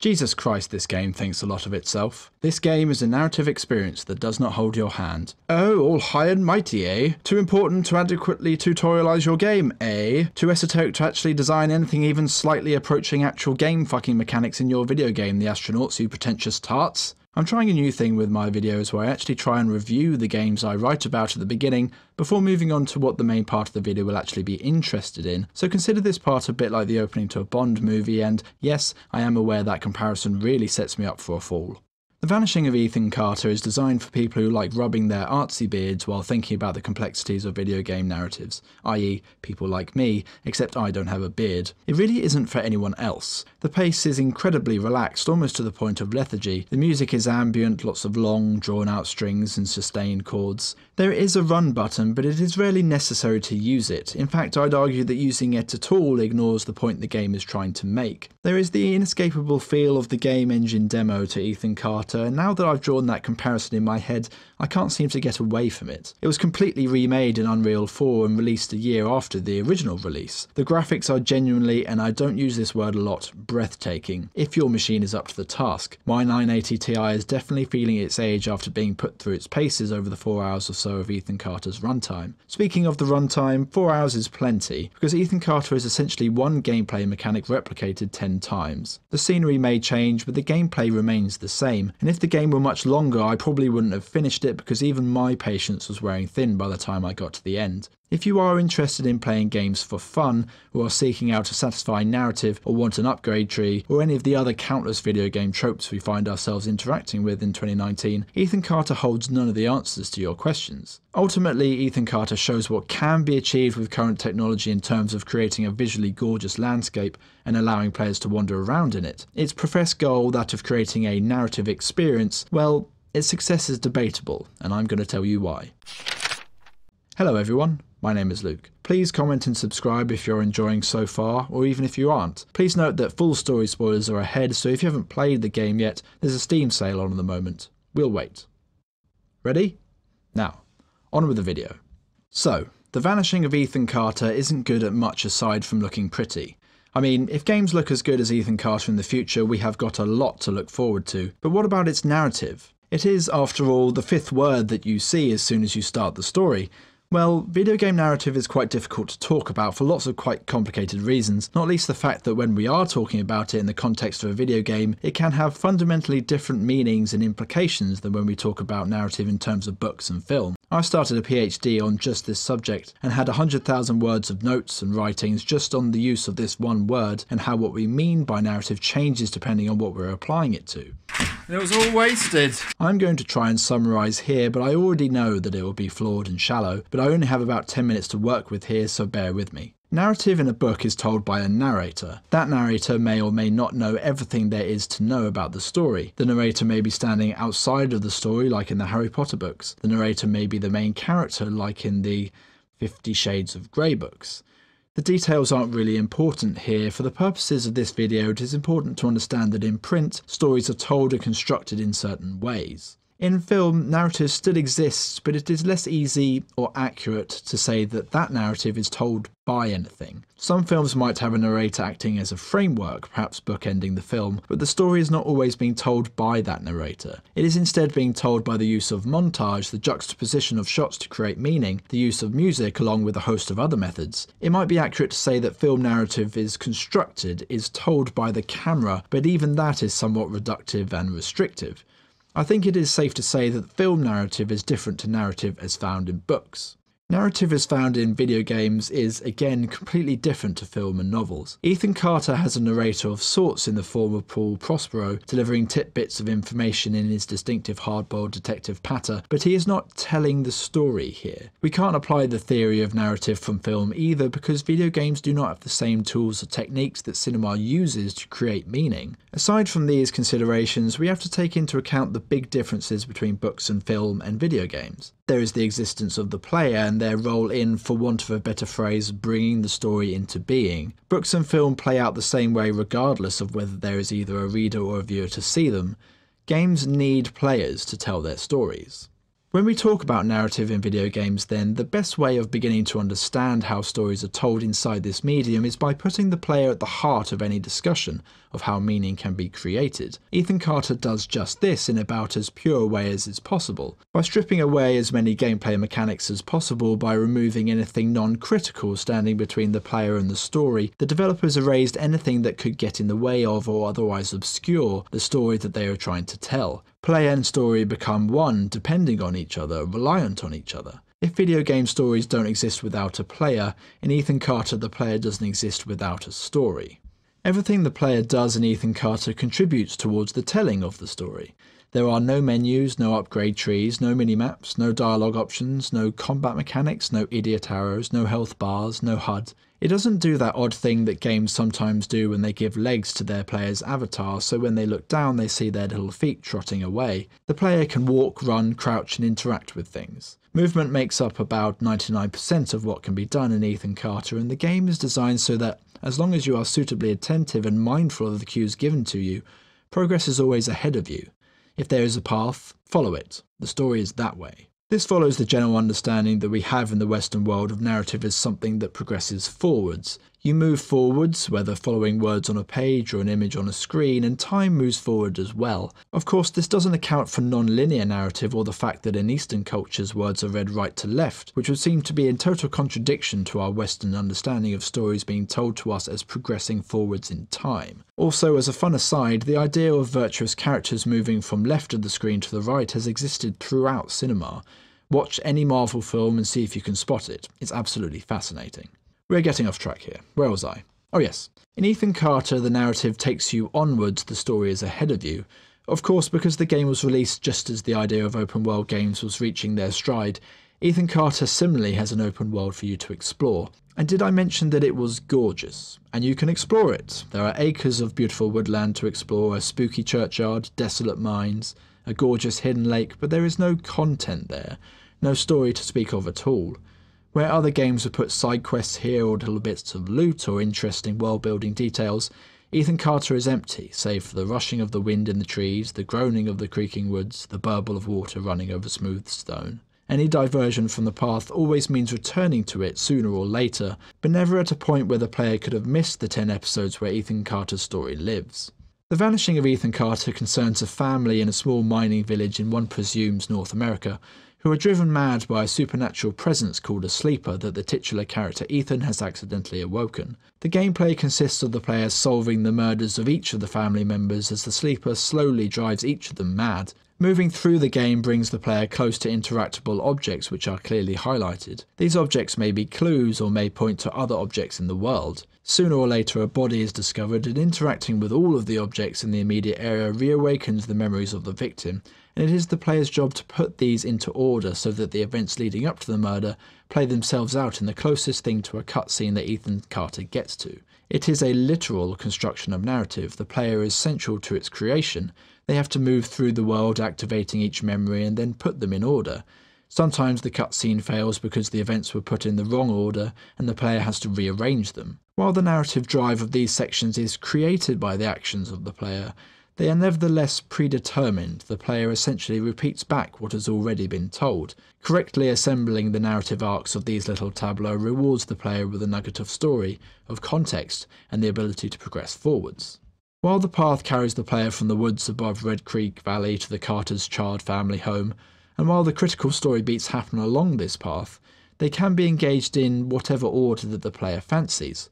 Jesus Christ, this game thinks a lot of itself. This game is a narrative experience that does not hold your hand. Oh, all high and mighty, eh? Too important to adequately tutorialize your game, eh? Too esoteric to actually design anything even slightly approaching actual game fucking mechanics in your video game, the astronauts, you pretentious tarts? I'm trying a new thing with my videos where I actually try and review the games I write about at the beginning before moving on to what the main part of the video will actually be interested in, so consider this part a bit like the opening to a Bond movie and yes, I am aware that comparison really sets me up for a fall. The Vanishing of Ethan Carter is designed for people who like rubbing their artsy beards while thinking about the complexities of video game narratives, i.e., people like me, except I don't have a beard. It really isn't for anyone else. The pace is incredibly relaxed, almost to the point of lethargy. The music is ambient, lots of long, drawn out strings and sustained chords. There is a run button, but it is rarely necessary to use it. In fact, I'd argue that using it at all ignores the point the game is trying to make. There is the inescapable feel of the game engine demo to Ethan Carter character, and now that I've drawn that comparison in my head, I can't seem to get away from it. It was completely remade in Unreal 4 and released a year after the original release. The graphics are genuinely, and I don't use this word a lot, breathtaking, if your machine is up to the task. My 980 Ti is definitely feeling its age after being put through its paces over the four hours or so of Ethan Carter's runtime. Speaking of the runtime, four hours is plenty, because Ethan Carter is essentially one gameplay mechanic replicated 10 times. The scenery may change, but the gameplay remains the same, and if the game were much longer, I probably wouldn't have finished it because even my patience was wearing thin by the time I got to the end. If you are interested in playing games for fun, or are seeking out a satisfying narrative, or want an upgrade tree, or any of the other countless video game tropes we find ourselves interacting with in 2019, Ethan Carter holds none of the answers to your questions. Ultimately, Ethan Carter shows what can be achieved with current technology in terms of creating a visually gorgeous landscape and allowing players to wander around in it. Its professed goal, that of creating a narrative experience, well, its success is debatable, and I'm going to tell you why. Hello everyone, my name is Luke. Please comment and subscribe if you're enjoying so far, or even if you aren't. Please note that full story spoilers are ahead, so if you haven't played the game yet, there's a Steam sale on at the moment. We'll wait. Ready? Now, on with the video. So, The Vanishing of Ethan Carter isn't good at much aside from looking pretty. I mean, if games look as good as Ethan Carter in the future, we have got a lot to look forward to. But what about its narrative? It is, after all, the fifth word that you see as soon as you start the story, well, video game narrative is quite difficult to talk about for lots of quite complicated reasons, not least the fact that when we are talking about it in the context of a video game, it can have fundamentally different meanings and implications than when we talk about narrative in terms of books and film. I started a PhD on just this subject and had 100,000 words of notes and writings just on the use of this one word and how what we mean by narrative changes depending on what we're applying it to. it was all wasted. I'm going to try and summarise here, but I already know that it will be flawed and shallow, but I only have about 10 minutes to work with here, so bear with me. Narrative in a book is told by a narrator. That narrator may or may not know everything there is to know about the story. The narrator may be standing outside of the story like in the Harry Potter books. The narrator may be the main character like in the Fifty Shades of Grey books. The details aren't really important here. For the purposes of this video, it is important to understand that in print, stories are told and constructed in certain ways. In film, narrative still exists, but it is less easy or accurate to say that that narrative is told by anything. Some films might have a narrator acting as a framework, perhaps bookending the film, but the story is not always being told by that narrator. It is instead being told by the use of montage, the juxtaposition of shots to create meaning, the use of music along with a host of other methods. It might be accurate to say that film narrative is constructed, is told by the camera, but even that is somewhat reductive and restrictive. I think it is safe to say that film narrative is different to narrative as found in books. Narrative as found in video games is, again, completely different to film and novels. Ethan Carter has a narrator of sorts in the form of Paul Prospero, delivering tidbits of information in his distinctive hardboiled detective patter, but he is not telling the story here. We can't apply the theory of narrative from film either because video games do not have the same tools or techniques that cinema uses to create meaning. Aside from these considerations, we have to take into account the big differences between books and film and video games. There is the existence of the player and their role in, for want of a better phrase, bringing the story into being. Books and film play out the same way regardless of whether there is either a reader or a viewer to see them. Games need players to tell their stories. When we talk about narrative in video games then, the best way of beginning to understand how stories are told inside this medium is by putting the player at the heart of any discussion of how meaning can be created. Ethan Carter does just this in about as pure a way as is possible, by stripping away as many gameplay mechanics as possible by removing anything non-critical standing between the player and the story, the developers erased anything that could get in the way of or otherwise obscure the story that they are trying to tell, Play and story become one, depending on each other, reliant on each other. If video game stories don't exist without a player, in Ethan Carter the player doesn't exist without a story. Everything the player does in Ethan Carter contributes towards the telling of the story. There are no menus, no upgrade trees, no minimaps, no dialogue options, no combat mechanics, no idiot arrows, no health bars, no HUD. It doesn't do that odd thing that games sometimes do when they give legs to their player's avatar, so when they look down they see their little feet trotting away. The player can walk, run, crouch and interact with things. Movement makes up about 99% of what can be done in Ethan Carter and the game is designed so that, as long as you are suitably attentive and mindful of the cues given to you, progress is always ahead of you. If there is a path, follow it. The story is that way. This follows the general understanding that we have in the Western world of narrative as something that progresses forwards. You move forwards, whether following words on a page or an image on a screen, and time moves forward as well. Of course, this doesn't account for non-linear narrative or the fact that in Eastern cultures words are read right to left, which would seem to be in total contradiction to our Western understanding of stories being told to us as progressing forwards in time. Also, as a fun aside, the idea of virtuous characters moving from left of the screen to the right has existed throughout cinema. Watch any Marvel film and see if you can spot it. It's absolutely fascinating. We're getting off track here. Where was I? Oh, yes. In Ethan Carter, the narrative takes you onwards, the story is ahead of you. Of course, because the game was released just as the idea of open world games was reaching their stride, Ethan Carter similarly has an open world for you to explore. And did I mention that it was gorgeous? And you can explore it. There are acres of beautiful woodland to explore, a spooky churchyard, desolate mines, a gorgeous hidden lake, but there is no content there, no story to speak of at all. Where other games would put side quests here or little bits of loot or interesting world building details, Ethan Carter is empty, save for the rushing of the wind in the trees, the groaning of the creaking woods, the burble of water running over smooth stone. Any diversion from the path always means returning to it sooner or later, but never at a point where the player could have missed the 10 episodes where Ethan Carter's story lives. The vanishing of Ethan Carter concerns a family in a small mining village in one presumes North America, who are driven mad by a supernatural presence called a sleeper that the titular character Ethan has accidentally awoken. The gameplay consists of the players solving the murders of each of the family members as the sleeper slowly drives each of them mad, Moving through the game brings the player close to interactable objects which are clearly highlighted. These objects may be clues or may point to other objects in the world. Sooner or later a body is discovered and interacting with all of the objects in the immediate area reawakens the memories of the victim and it is the player's job to put these into order so that the events leading up to the murder play themselves out in the closest thing to a cutscene that Ethan Carter gets to. It is a literal construction of narrative, the player is central to its creation, they have to move through the world, activating each memory, and then put them in order. Sometimes the cutscene fails because the events were put in the wrong order and the player has to rearrange them. While the narrative drive of these sections is created by the actions of the player, they are nevertheless predetermined. The player essentially repeats back what has already been told. Correctly assembling the narrative arcs of these little tableaux rewards the player with a nugget of story, of context, and the ability to progress forwards. While the path carries the player from the woods above Red Creek Valley to the Carter's charred family home, and while the critical story beats happen along this path, they can be engaged in whatever order that the player fancies.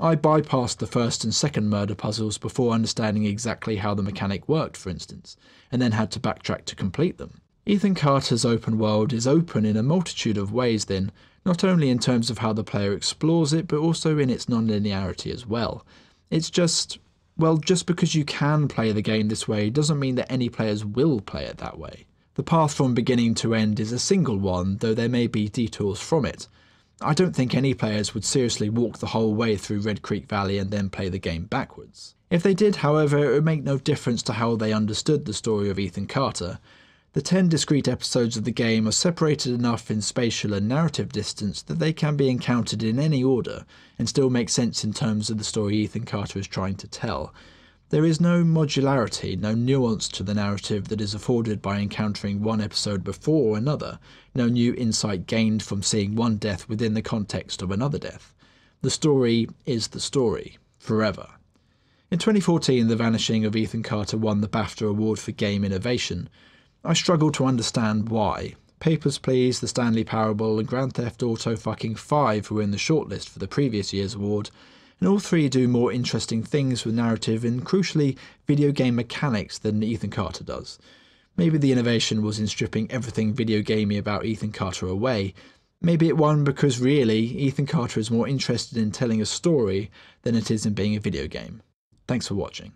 I bypassed the first and second murder puzzles before understanding exactly how the mechanic worked, for instance, and then had to backtrack to complete them. Ethan Carter's open world is open in a multitude of ways, then, not only in terms of how the player explores it, but also in its nonlinearity as well. It's just well, just because you can play the game this way doesn't mean that any players will play it that way. The path from beginning to end is a single one, though there may be detours from it. I don't think any players would seriously walk the whole way through Red Creek Valley and then play the game backwards. If they did, however, it would make no difference to how they understood the story of Ethan Carter, the 10 discrete episodes of the game are separated enough in spatial and narrative distance that they can be encountered in any order and still make sense in terms of the story Ethan Carter is trying to tell. There is no modularity, no nuance to the narrative that is afforded by encountering one episode before another, no new insight gained from seeing one death within the context of another death. The story is the story, forever. In 2014, The Vanishing of Ethan Carter won the BAFTA Award for Game Innovation. I struggle to understand why. Papers, Please, The Stanley Parable, and Grand Theft Auto fucking 5 were in the shortlist for the previous year's award, and all three do more interesting things with narrative and, crucially, video game mechanics than Ethan Carter does. Maybe the innovation was in stripping everything video gamey about Ethan Carter away. Maybe it won because, really, Ethan Carter is more interested in telling a story than it is in being a video game. Thanks for watching.